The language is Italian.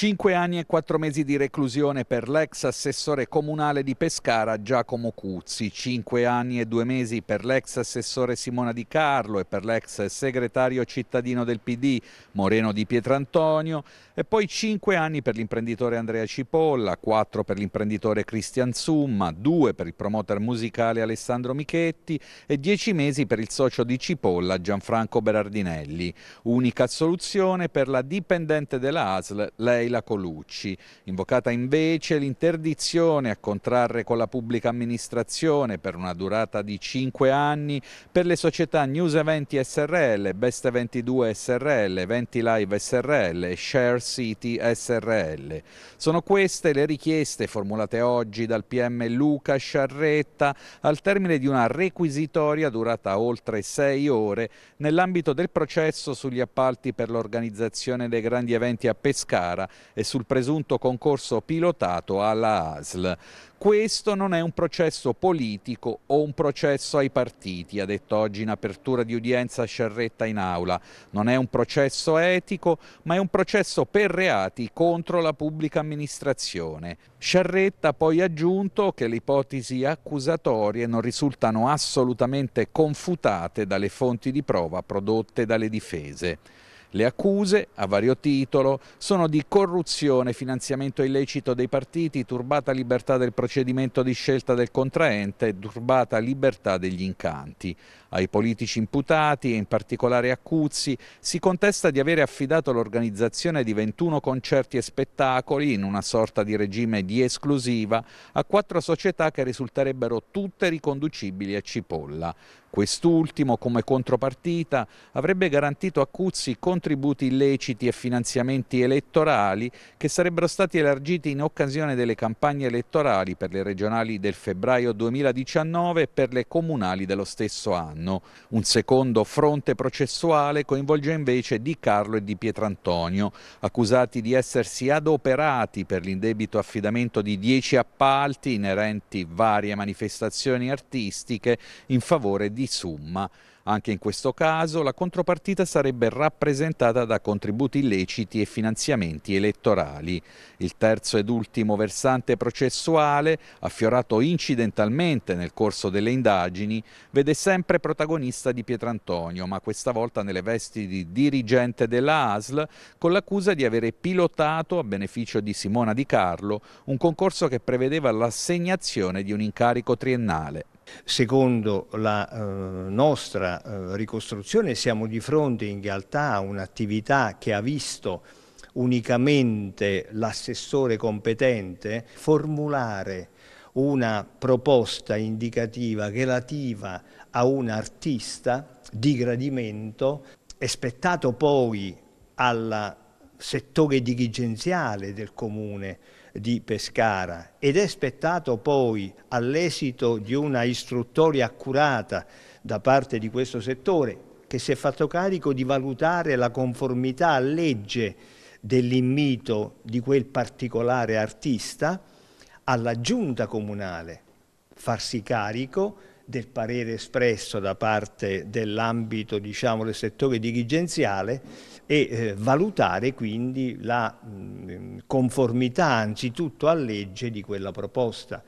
Cinque anni e quattro mesi di reclusione per l'ex assessore comunale di Pescara Giacomo Cuzzi, cinque anni e due mesi per l'ex assessore Simona Di Carlo e per l'ex segretario cittadino del PD Moreno Di Pietrantonio e poi cinque anni per l'imprenditore Andrea Cipolla, quattro per l'imprenditore Cristian Summa, due per il promoter musicale Alessandro Michetti e dieci mesi per il socio di Cipolla Gianfranco Berardinelli. Unica soluzione per la dipendente della ASL, lei Laila Colucci. Invocata invece l'interdizione a contrarre con la pubblica amministrazione per una durata di 5 anni per le società News Eventi SRL, Best 22 SRL, Eventi Live SRL e Share City SRL. Sono queste le richieste formulate oggi dal PM Luca Sciarretta al termine di una requisitoria durata oltre 6 ore nell'ambito del processo sugli appalti per l'organizzazione dei grandi eventi a Pescara e sul presunto concorso pilotato alla ASL. Questo non è un processo politico o un processo ai partiti, ha detto oggi in apertura di udienza Sciarretta in aula. Non è un processo etico, ma è un processo per reati contro la pubblica amministrazione. Sciarretta ha poi aggiunto che le ipotesi accusatorie non risultano assolutamente confutate dalle fonti di prova prodotte dalle difese. Le accuse, a vario titolo, sono di corruzione, finanziamento illecito dei partiti, turbata libertà del procedimento di scelta del contraente, turbata libertà degli incanti. Ai politici imputati, e in particolare a Cuzzi, si contesta di avere affidato l'organizzazione di 21 concerti e spettacoli, in una sorta di regime di esclusiva, a quattro società che risulterebbero tutte riconducibili a Cipolla. Quest'ultimo, come contropartita, avrebbe garantito a Cuzzi contributi illeciti e finanziamenti elettorali che sarebbero stati elargiti in occasione delle campagne elettorali per le regionali del febbraio 2019 e per le comunali dello stesso anno. Un secondo fronte processuale coinvolge invece Di Carlo e Di Pietrantonio, accusati di essersi adoperati per l'indebito affidamento di dieci appalti inerenti varie manifestazioni artistiche in favore di summa. Anche in questo caso la contropartita sarebbe rappresentata da contributi illeciti e finanziamenti elettorali. Il terzo ed ultimo versante processuale, affiorato incidentalmente nel corso delle indagini, vede sempre protagonista di Pietrantonio, ma questa volta nelle vesti di dirigente della ASL, con l'accusa di avere pilotato, a beneficio di Simona Di Carlo, un concorso che prevedeva l'assegnazione di un incarico triennale. Secondo la eh, nostra eh, ricostruzione siamo di fronte in realtà a un'attività che ha visto unicamente l'assessore competente formulare una proposta indicativa relativa a un artista di gradimento, è spettato poi alla settore dirigenziale del comune di Pescara ed è spettato poi all'esito di una istruttoria accurata da parte di questo settore che si è fatto carico di valutare la conformità a legge dell'immito di quel particolare artista alla giunta comunale farsi carico del parere espresso da parte dell'ambito diciamo, del settore dirigenziale e eh, valutare quindi la mh, mm, conformità anzitutto a legge di quella proposta.